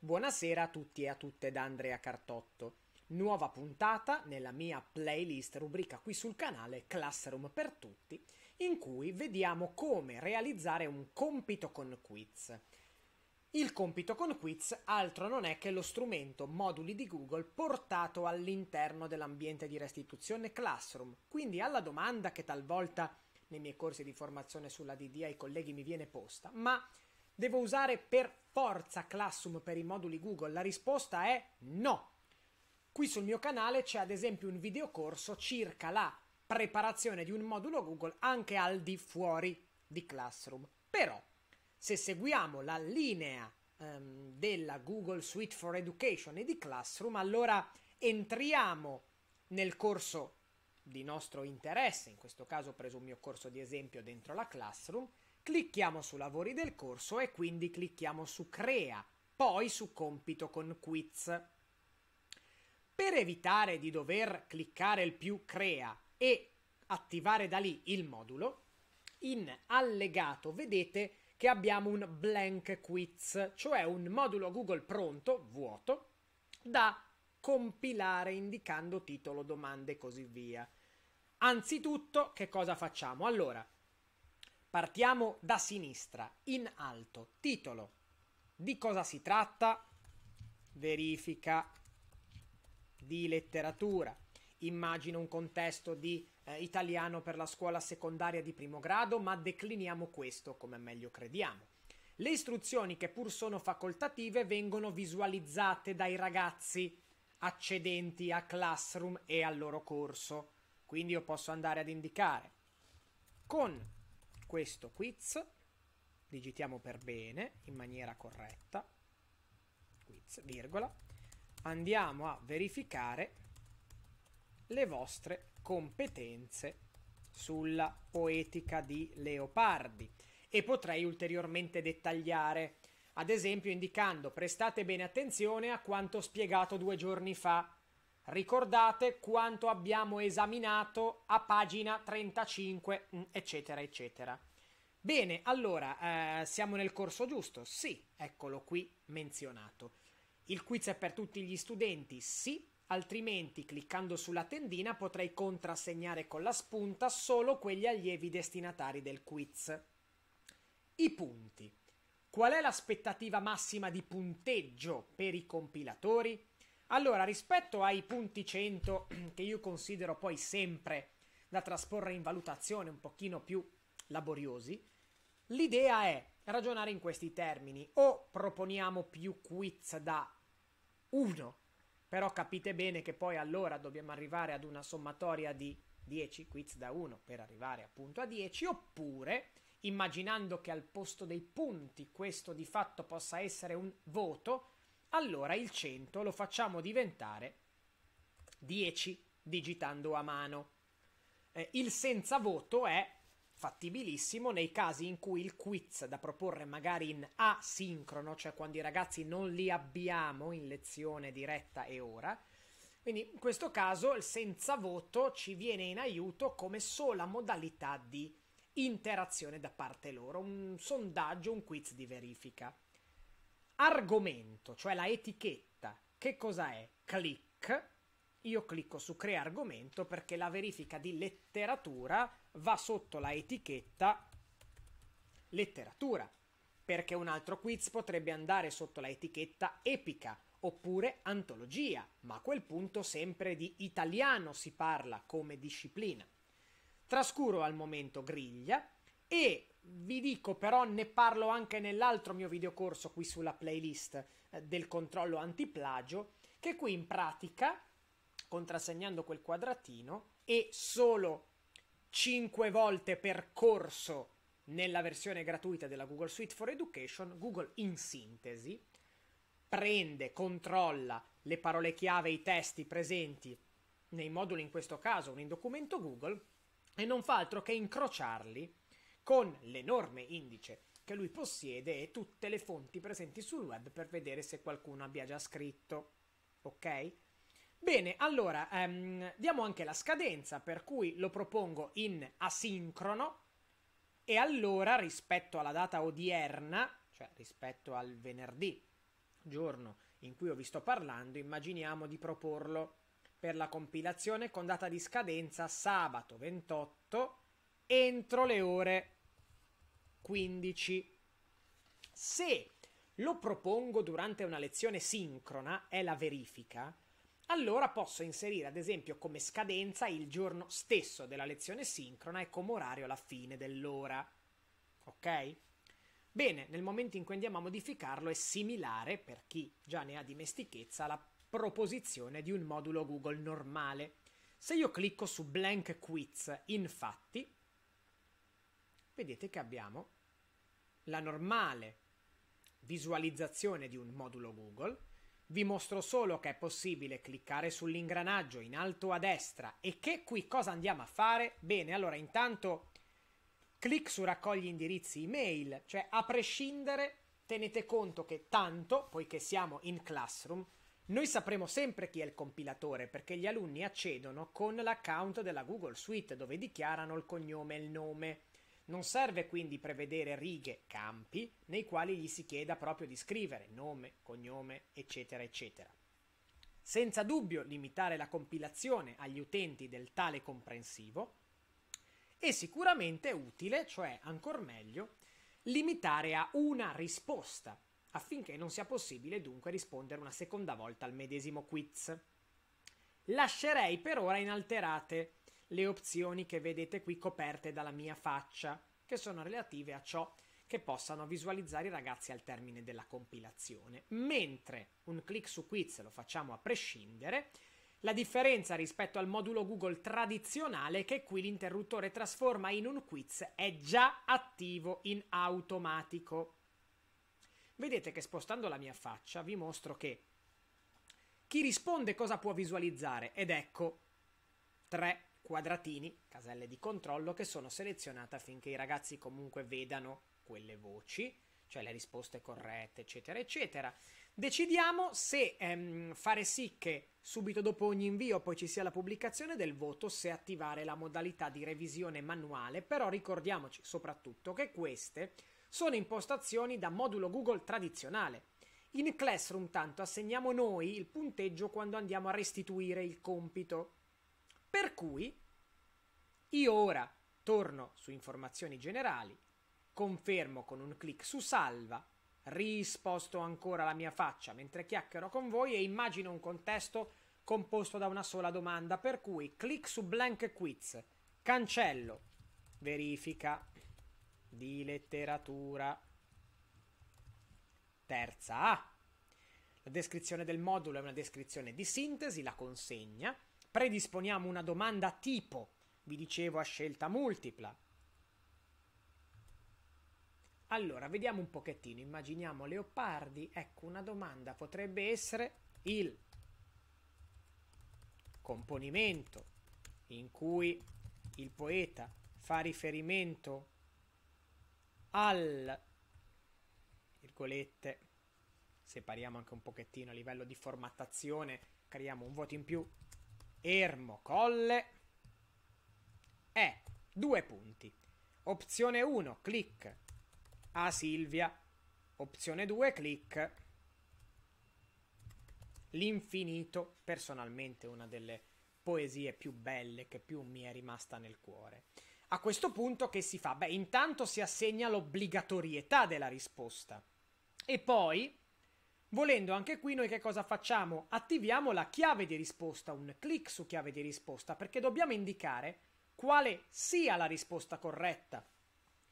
Buonasera a tutti e a tutte da Andrea Cartotto. Nuova puntata nella mia playlist rubrica qui sul canale Classroom per tutti, in cui vediamo come realizzare un compito con quiz. Il compito con quiz altro non è che lo strumento moduli di Google portato all'interno dell'ambiente di restituzione Classroom, quindi alla domanda che talvolta nei miei corsi di formazione sulla DD ai colleghi mi viene posta, ma Devo usare per forza Classroom per i moduli Google? La risposta è no. Qui sul mio canale c'è ad esempio un videocorso circa la preparazione di un modulo Google anche al di fuori di Classroom. Però, se seguiamo la linea um, della Google Suite for Education e di Classroom, allora entriamo nel corso di nostro interesse, in questo caso ho preso un mio corso di esempio dentro la Classroom, Clicchiamo su lavori del corso e quindi clicchiamo su crea, poi su compito con quiz. Per evitare di dover cliccare il più crea e attivare da lì il modulo, in allegato vedete che abbiamo un blank quiz, cioè un modulo Google pronto, vuoto, da compilare indicando titolo, domande e così via. Anzitutto, che cosa facciamo? Allora, Partiamo da sinistra, in alto. Titolo. Di cosa si tratta? Verifica di letteratura. Immagino un contesto di eh, italiano per la scuola secondaria di primo grado, ma decliniamo questo come meglio crediamo. Le istruzioni che pur sono facoltative vengono visualizzate dai ragazzi accedenti a Classroom e al loro corso. Quindi io posso andare ad indicare con questo quiz, digitiamo per bene, in maniera corretta, quiz, virgola, andiamo a verificare le vostre competenze sulla poetica di Leopardi e potrei ulteriormente dettagliare, ad esempio indicando prestate bene attenzione a quanto spiegato due giorni fa. Ricordate quanto abbiamo esaminato a pagina 35, mm, eccetera, eccetera. Bene, allora, eh, siamo nel corso giusto? Sì, eccolo qui menzionato. Il quiz è per tutti gli studenti? Sì, altrimenti cliccando sulla tendina potrei contrassegnare con la spunta solo quegli allievi destinatari del quiz. I punti. Qual è l'aspettativa massima di punteggio per i compilatori? Allora, rispetto ai punti 100 che io considero poi sempre da trasporre in valutazione un pochino più laboriosi, L'idea è ragionare in questi termini. O proponiamo più quiz da 1, però capite bene che poi allora dobbiamo arrivare ad una sommatoria di 10 quiz da 1 per arrivare appunto a 10, oppure immaginando che al posto dei punti questo di fatto possa essere un voto, allora il 100 lo facciamo diventare 10 digitando a mano. Eh, il senza voto è fattibilissimo nei casi in cui il quiz da proporre magari in asincrono, cioè quando i ragazzi non li abbiamo in lezione diretta e ora. Quindi in questo caso il senza voto ci viene in aiuto come sola modalità di interazione da parte loro, un sondaggio, un quiz di verifica. Argomento, cioè la etichetta, che cosa è? Click io clicco su crea argomento perché la verifica di letteratura va sotto la etichetta letteratura, perché un altro quiz potrebbe andare sotto la etichetta epica oppure antologia, ma a quel punto sempre di italiano si parla come disciplina. Trascuro al momento griglia e vi dico però ne parlo anche nell'altro mio videocorso qui sulla playlist eh, del controllo antiplagio che qui in pratica contrassegnando quel quadratino e solo 5 volte per corso nella versione gratuita della Google Suite for Education, Google in sintesi prende, controlla le parole chiave, i testi presenti nei moduli, in questo caso un documento Google, e non fa altro che incrociarli con l'enorme indice che lui possiede e tutte le fonti presenti sul web per vedere se qualcuno abbia già scritto. Ok? Bene, allora ehm, diamo anche la scadenza, per cui lo propongo in asincrono e allora rispetto alla data odierna, cioè rispetto al venerdì, giorno in cui io vi sto parlando, immaginiamo di proporlo per la compilazione con data di scadenza sabato 28 entro le ore 15. Se lo propongo durante una lezione sincrona, è la verifica, allora posso inserire ad esempio come scadenza il giorno stesso della lezione sincrona e come orario la fine dell'ora. Ok? Bene, nel momento in cui andiamo a modificarlo è similare, per chi già ne ha dimestichezza, alla proposizione di un modulo Google normale. Se io clicco su Blank Quiz, infatti, vedete che abbiamo la normale visualizzazione di un modulo Google vi mostro solo che è possibile cliccare sull'ingranaggio in alto a destra e che qui cosa andiamo a fare? Bene, allora intanto clic su raccogli indirizzi email, cioè a prescindere tenete conto che tanto, poiché siamo in Classroom, noi sapremo sempre chi è il compilatore perché gli alunni accedono con l'account della Google Suite dove dichiarano il cognome e il nome. Non serve quindi prevedere righe, campi, nei quali gli si chieda proprio di scrivere nome, cognome, eccetera, eccetera. Senza dubbio limitare la compilazione agli utenti del tale comprensivo e sicuramente utile, cioè ancora meglio, limitare a una risposta affinché non sia possibile dunque rispondere una seconda volta al medesimo quiz. Lascerei per ora inalterate le opzioni che vedete qui coperte dalla mia faccia, che sono relative a ciò che possano visualizzare i ragazzi al termine della compilazione. Mentre un clic su quiz lo facciamo a prescindere, la differenza rispetto al modulo Google tradizionale è che qui l'interruttore trasforma in un quiz è già attivo in automatico. Vedete che spostando la mia faccia vi mostro che chi risponde cosa può visualizzare ed ecco 3 quadratini, caselle di controllo, che sono selezionate affinché i ragazzi comunque vedano quelle voci, cioè le risposte corrette, eccetera, eccetera. Decidiamo se ehm, fare sì che subito dopo ogni invio poi ci sia la pubblicazione del voto, se attivare la modalità di revisione manuale, però ricordiamoci soprattutto che queste sono impostazioni da modulo Google tradizionale. In Classroom tanto assegniamo noi il punteggio quando andiamo a restituire il compito. Per cui io ora torno su informazioni generali, confermo con un clic su salva, risposto ancora la mia faccia mentre chiacchiero con voi e immagino un contesto composto da una sola domanda, per cui clic su blank quiz, cancello, verifica di letteratura. Terza A. La descrizione del modulo è una descrizione di sintesi, la consegna Predisponiamo una domanda tipo, vi dicevo a scelta multipla. Allora, vediamo un pochettino, immaginiamo Leopardi, ecco una domanda potrebbe essere il componimento in cui il poeta fa riferimento al virgolette separiamo anche un pochettino a livello di formattazione creiamo un voto in più Ermo Colle è due punti. Opzione 1, clic a Silvia. Opzione 2, clic l'infinito, personalmente una delle poesie più belle che più mi è rimasta nel cuore. A questo punto che si fa? Beh, intanto si assegna l'obbligatorietà della risposta e poi Volendo anche qui noi che cosa facciamo? Attiviamo la chiave di risposta, un clic su chiave di risposta, perché dobbiamo indicare quale sia la risposta corretta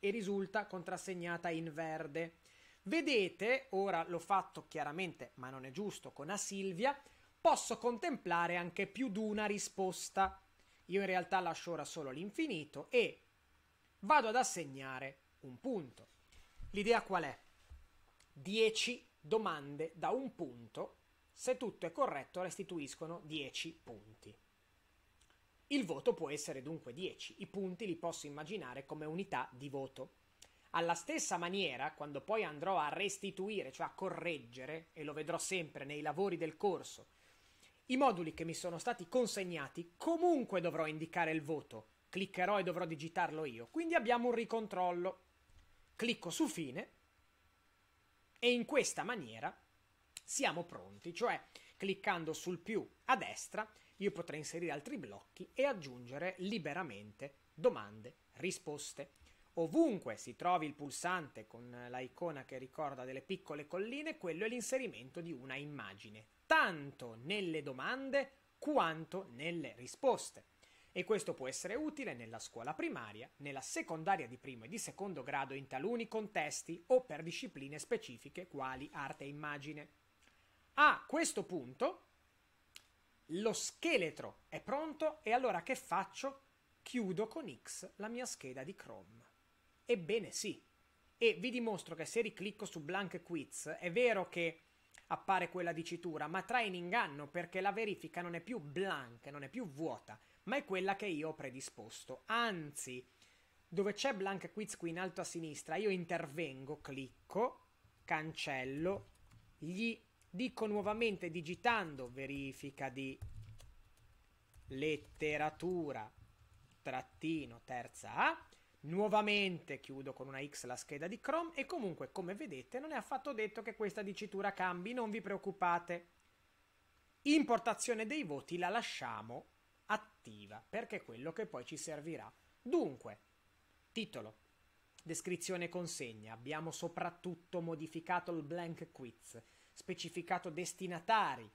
e risulta contrassegnata in verde. Vedete, ora l'ho fatto chiaramente, ma non è giusto, con A Silvia, posso contemplare anche più di una risposta. Io in realtà lascio ora solo l'infinito e vado ad assegnare un punto. L'idea qual è? 10 domande da un punto, se tutto è corretto restituiscono 10 punti. Il voto può essere dunque 10, i punti li posso immaginare come unità di voto. Alla stessa maniera, quando poi andrò a restituire, cioè a correggere, e lo vedrò sempre nei lavori del corso, i moduli che mi sono stati consegnati, comunque dovrò indicare il voto, cliccherò e dovrò digitarlo io, quindi abbiamo un ricontrollo. Clicco su fine e in questa maniera siamo pronti, cioè cliccando sul più a destra io potrei inserire altri blocchi e aggiungere liberamente domande, risposte. Ovunque si trovi il pulsante con l'icona che ricorda delle piccole colline, quello è l'inserimento di una immagine, tanto nelle domande quanto nelle risposte e questo può essere utile nella scuola primaria, nella secondaria di primo e di secondo grado in taluni contesti o per discipline specifiche quali arte e immagine. A questo punto lo scheletro è pronto e allora che faccio? Chiudo con X la mia scheda di Chrome. Ebbene sì, e vi dimostro che se riclicco su Blank Quiz è vero che appare quella dicitura, ma trae in inganno perché la verifica non è più blank, non è più vuota, ma è quella che io ho predisposto. Anzi, dove c'è Blank Quiz qui in alto a sinistra, io intervengo, clicco, cancello, gli dico nuovamente digitando verifica di letteratura trattino terza A Nuovamente chiudo con una X la scheda di Chrome e comunque come vedete non è affatto detto che questa dicitura cambi, non vi preoccupate. Importazione dei voti la lasciamo attiva, perché è quello che poi ci servirà. Dunque, titolo, descrizione e consegna, abbiamo soprattutto modificato il blank quiz, specificato destinatari,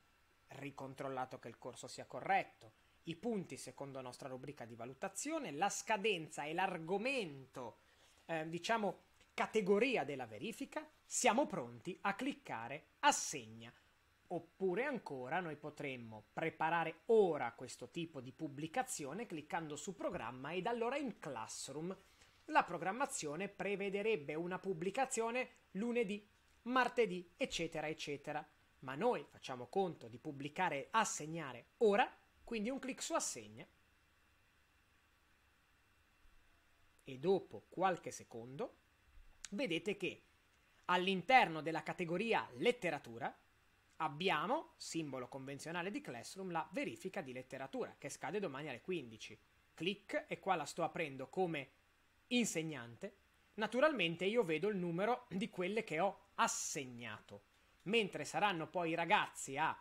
ricontrollato che il corso sia corretto, i punti secondo nostra rubrica di valutazione, la scadenza e l'argomento, eh, diciamo, categoria della verifica, siamo pronti a cliccare assegna. Oppure ancora noi potremmo preparare ora questo tipo di pubblicazione cliccando su programma ed allora in Classroom la programmazione prevederebbe una pubblicazione lunedì, martedì, eccetera, eccetera. Ma noi facciamo conto di pubblicare assegnare ora, quindi un clic su assegna e dopo qualche secondo vedete che all'interno della categoria letteratura abbiamo, simbolo convenzionale di Classroom, la verifica di letteratura che scade domani alle 15. Clic e qua la sto aprendo come insegnante. Naturalmente io vedo il numero di quelle che ho assegnato, mentre saranno poi i ragazzi a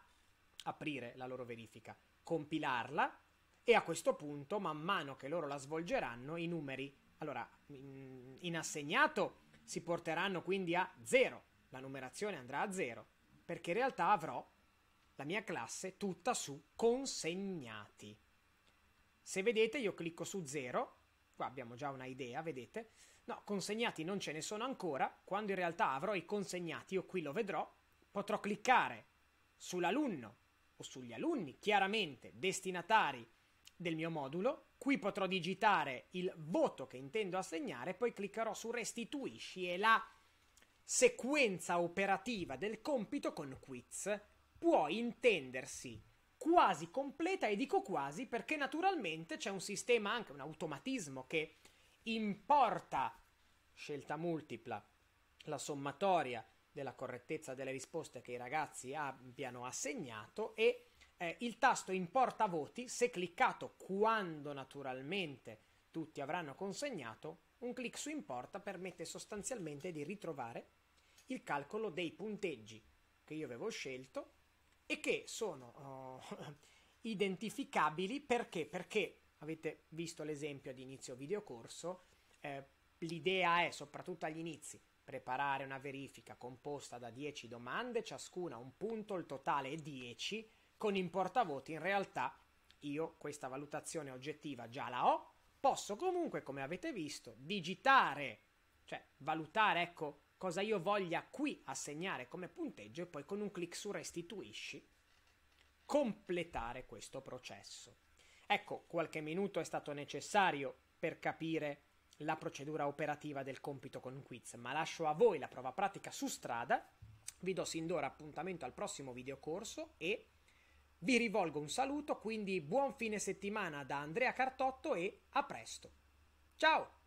aprire la loro verifica, compilarla e a questo punto, man mano che loro la svolgeranno, i numeri, allora, in assegnato si porteranno quindi a 0, la numerazione andrà a 0 perché in realtà avrò la mia classe tutta su consegnati. Se vedete io clicco su 0, qua abbiamo già una idea, vedete? No, consegnati non ce ne sono ancora, quando in realtà avrò i consegnati, io qui lo vedrò, potrò cliccare sull'alunno o sugli alunni, chiaramente destinatari del mio modulo, qui potrò digitare il voto che intendo assegnare, poi cliccherò su restituisci e là sequenza operativa del compito con quiz può intendersi quasi completa e dico quasi perché naturalmente c'è un sistema, anche un automatismo che importa scelta multipla la sommatoria della correttezza delle risposte che i ragazzi abbiano assegnato e eh, il tasto importa voti, se cliccato quando naturalmente tutti avranno consegnato, un clic su importa permette sostanzialmente di ritrovare il calcolo dei punteggi che io avevo scelto e che sono uh, identificabili perché? Perché avete visto l'esempio ad inizio videocorso, eh, l'idea è soprattutto agli inizi preparare una verifica composta da 10 domande, ciascuna un punto, il totale è 10, con in portavoti in realtà io questa valutazione oggettiva già la ho, posso comunque, come avete visto, digitare, cioè valutare, ecco, cosa io voglia qui assegnare come punteggio e poi con un clic su restituisci completare questo processo. Ecco, qualche minuto è stato necessario per capire la procedura operativa del compito con un quiz, ma lascio a voi la prova pratica su strada. Vi do sin d'ora appuntamento al prossimo videocorso e vi rivolgo un saluto, quindi buon fine settimana da Andrea Cartotto e a presto. Ciao!